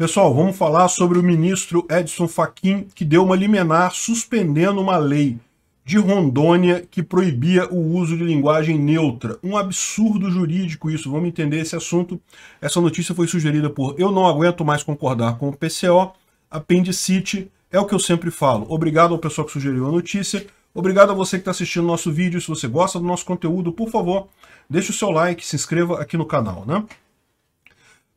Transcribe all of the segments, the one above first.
Pessoal, vamos falar sobre o ministro Edson Fachin, que deu uma liminar suspendendo uma lei de Rondônia que proibia o uso de linguagem neutra. Um absurdo jurídico isso, vamos entender esse assunto. Essa notícia foi sugerida por Eu Não Aguento Mais Concordar com o PCO, Apendicite, é o que eu sempre falo. Obrigado ao pessoal que sugeriu a notícia, obrigado a você que está assistindo nosso vídeo. Se você gosta do nosso conteúdo, por favor, deixe o seu like, se inscreva aqui no canal, né?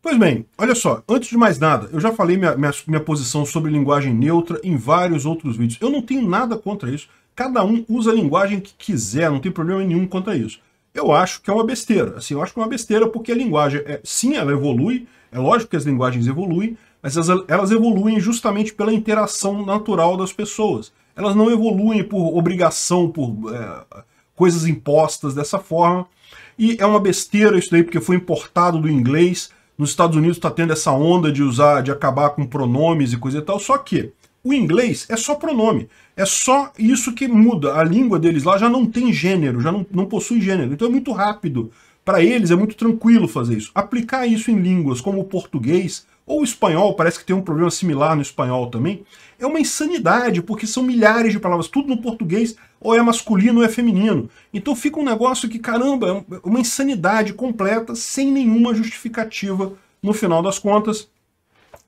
Pois bem, olha só, antes de mais nada, eu já falei minha, minha, minha, posição sobre linguagem neutra em vários outros vídeos. Eu não tenho nada contra isso. Cada um usa a linguagem que quiser, não tem problema nenhum contra isso. Eu acho que é uma besteira, assim, eu acho que é uma besteira porque a linguagem, é, sim, ela evolui, é lógico que as linguagens evoluem, mas elas, elas evoluem justamente pela interação natural das pessoas. Elas não evoluem por obrigação, por é, coisas impostas dessa forma. E é uma besteira isso daí, porque foi importado do inglês, nos Estados Unidos está tendo essa onda de usar, de acabar com pronomes e coisa e tal, só que o inglês é só pronome. É só isso que muda. A língua deles lá já não tem gênero, já não, não possui gênero. Então é muito rápido. Para eles é muito tranquilo fazer isso. Aplicar isso em línguas como o português ou o espanhol, parece que tem um problema similar no espanhol também. É uma insanidade, porque são milhares de palavras, tudo no português, ou é masculino ou é feminino. Então fica um negócio que, caramba, é, é uma insanidade completa, sem nenhuma justificativa no final das contas.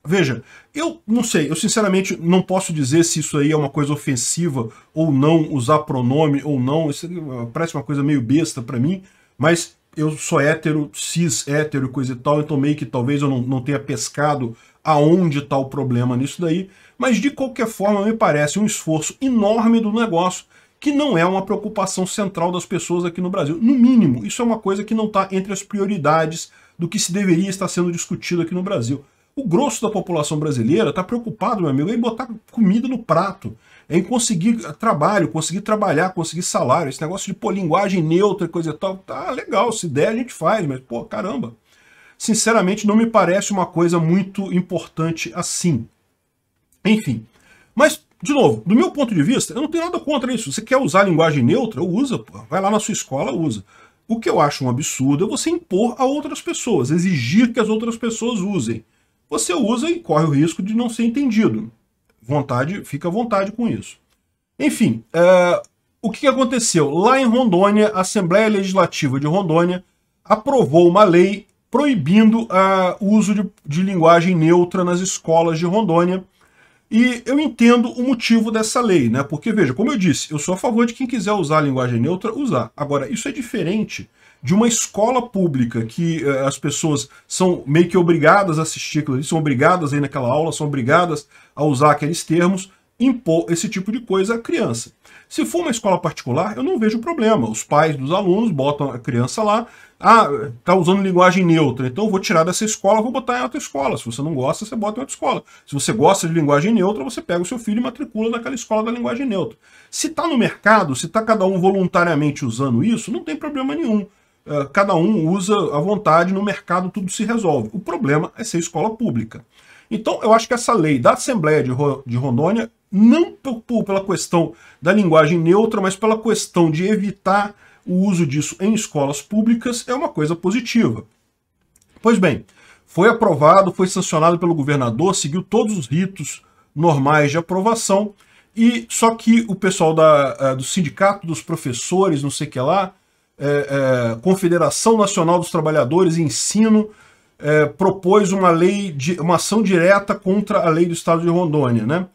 Veja, eu não sei, eu sinceramente não posso dizer se isso aí é uma coisa ofensiva ou não, usar pronome ou não, isso é, parece uma coisa meio besta para mim, mas eu sou hétero, cis, hétero, coisa e tal, então meio que talvez eu não, não tenha pescado aonde está o problema nisso daí, mas de qualquer forma me parece um esforço enorme do negócio que não é uma preocupação central das pessoas aqui no Brasil. No mínimo, isso é uma coisa que não está entre as prioridades do que se deveria estar sendo discutido aqui no Brasil. O grosso da população brasileira está preocupado, meu amigo, em botar comida no prato em conseguir eh, trabalho, conseguir trabalhar, conseguir salário. Esse negócio de, pô, linguagem neutra, coisa e tal, tá legal, se der a gente faz, mas, pô, caramba. Sinceramente, não me parece uma coisa muito importante assim. Enfim. Mas, de novo, do meu ponto de vista, eu não tenho nada contra isso. Você quer usar linguagem neutra? Usa, pô. Vai lá na sua escola, usa. O que eu acho um absurdo é você impor a outras pessoas, exigir que as outras pessoas usem. Você usa e corre o risco de não ser entendido vontade, fica à vontade com isso. Enfim, é, o que aconteceu? Lá em Rondônia, a Assembleia Legislativa de Rondônia aprovou uma lei proibindo ah, o uso de, de linguagem neutra nas escolas de Rondônia e eu entendo o motivo dessa lei, né? Porque, veja, como eu disse, eu sou a favor de quem quiser usar a linguagem neutra, usar. Agora, isso é diferente de uma escola pública que uh, as pessoas são meio que obrigadas a assistir aquilo ali, são obrigadas a ir naquela aula, são obrigadas a usar aqueles termos, impor esse tipo de coisa à criança. Se for uma escola particular, eu não vejo problema. Os pais dos alunos botam a criança lá, ah, tá usando linguagem neutra, então eu vou tirar dessa escola, vou botar em outra escola. Se você não gosta, você bota em outra escola. Se você gosta de linguagem neutra, você pega o seu filho e matricula naquela escola da linguagem neutra. Se está no mercado, se está cada um voluntariamente usando isso, não tem problema nenhum. Ah, cada um usa à vontade, no mercado tudo se resolve. O problema é ser escola pública. Então, eu acho que essa lei da Assembleia de, Ro de Rondônia, não pela questão da linguagem neutra, mas pela questão de evitar o uso disso em escolas públicas, é uma coisa positiva. Pois bem, foi aprovado, foi sancionado pelo governador, seguiu todos os ritos normais de aprovação, e só que o pessoal da, eh, do sindicato dos professores, não sei o que lá, é, é, Confederação Nacional dos Trabalhadores Ensino, é, propôs uma lei de uma ação direta contra a lei do Estado de Rondônia, né?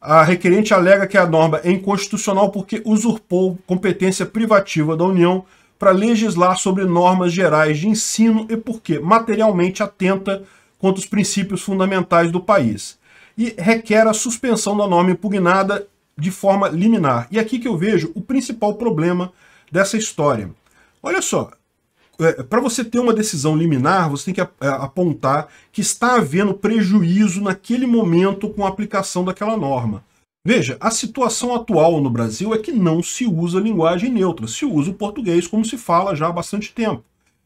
A requerente alega que a norma é inconstitucional porque usurpou competência privativa da União para legislar sobre normas gerais de ensino e porque materialmente atenta contra os princípios fundamentais do país. E requer a suspensão da norma impugnada de forma liminar. E aqui que eu vejo o principal problema dessa história. Olha só, é, para você ter uma decisão liminar, você tem que é, apontar que está havendo prejuízo naquele momento com a aplicação daquela norma. Veja, a situação atual no Brasil é que não se usa linguagem neutra, se usa o português como se fala já há bastante tempo.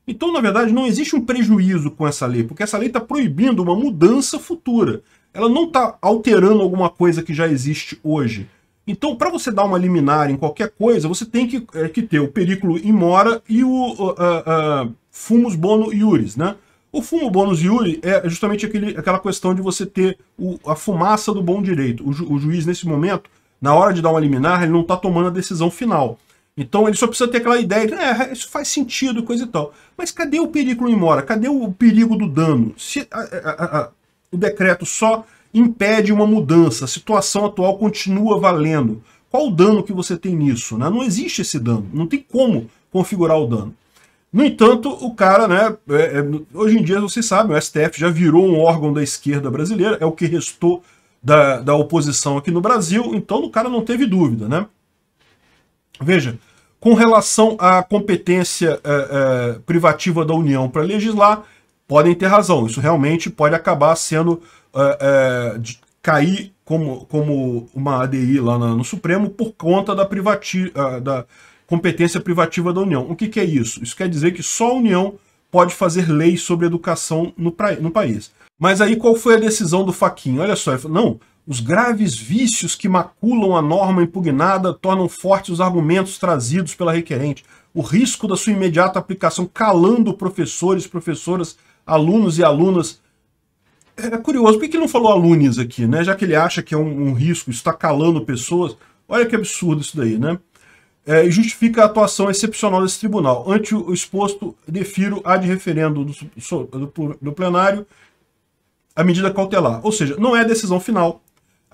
Então, na verdade, não existe um prejuízo com essa lei, porque essa lei está proibindo uma mudança futura. Ela não está alterando alguma coisa que já existe hoje então, para você dar uma liminar em qualquer coisa, você tem que, é, que ter o perículo Mora e o uh, uh, fumus bono iuris, né? O fumo bono Iuris é justamente aquele, aquela questão de você ter o, a fumaça do bom direito. O, ju, o, juiz, nesse momento, na hora de dar uma liminar, ele não está tomando a decisão final. Então ele só precisa ter aquela ideia de, é, isso faz sentido, e coisa e tal. Mas cadê o em Mora? Cadê o perigo do dano? Se a, a, a, o decreto só impede uma mudança, a situação atual continua valendo. Qual o dano que você tem nisso? Né? Não existe esse dano, não tem como configurar o dano. No entanto, o cara, né, é, é, hoje em dia vocês sabem, o STF já virou um órgão da esquerda brasileira, é o que restou da, da oposição aqui no Brasil, então o cara não teve dúvida, né? Veja, com relação à competência é, é privativa da União para legislar, podem ter razão. Isso realmente pode acabar sendo é, é, de, cair como, como uma ADI lá no, no Supremo por conta da, privati, ah, da competência privativa da União. O que, que, é isso? Isso quer dizer que só a União pode fazer leis sobre educação no, pra, no país. Mas aí qual foi a decisão do Faquinho? Olha só, falou, não, os graves vícios que maculam a norma impugnada tornam fortes os argumentos trazidos pela requerente. O risco da sua imediata aplicação calando professores, professoras alunos e alunas. É curioso, por que ele não falou alunos aqui, né? Já que ele acha que é um, um risco, está calando pessoas. Olha que absurdo isso daí, né? É, justifica a atuação excepcional desse tribunal. Ante o exposto, defiro a de referendo do, do, do plenário a medida cautelar. Ou seja, não é decisão final,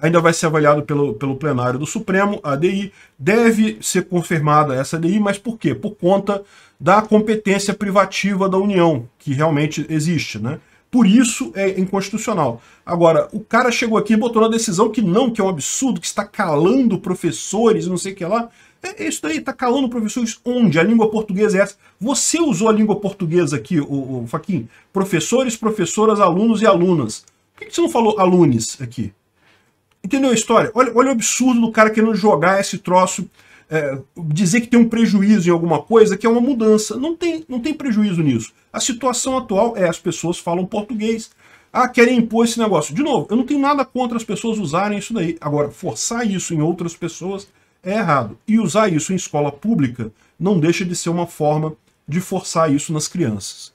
ainda vai ser avaliado pelo, pelo plenário do Supremo, a ADI, deve ser confirmada essa ADI, mas por quê? Por conta da competência privativa da União, que realmente existe, né? Por isso é inconstitucional. Agora, o cara chegou aqui e botou na decisão que não, que é um absurdo, que está calando professores, não sei o que lá. É, é isso daí, está calando professores onde? A língua portuguesa é essa. Você usou a língua portuguesa aqui, o, o Faquin. Professores, professoras, alunos e alunas. Por que, que você não falou alunos aqui? Entendeu a história? Olha, olha o absurdo do cara querendo jogar esse troço, é, dizer que tem um prejuízo em alguma coisa, que é uma mudança. Não tem, não tem prejuízo nisso. A situação atual é as pessoas falam português. Ah, querem impor esse negócio. De novo, eu não tenho nada contra as pessoas usarem isso daí. Agora, forçar isso em outras pessoas é errado. E usar isso em escola pública não deixa de ser uma forma de forçar isso nas crianças.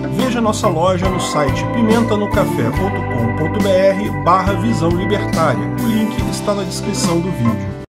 Veja nossa loja no site pimentanocafé.com.br barra Visão Libertária. O link está na descrição do vídeo.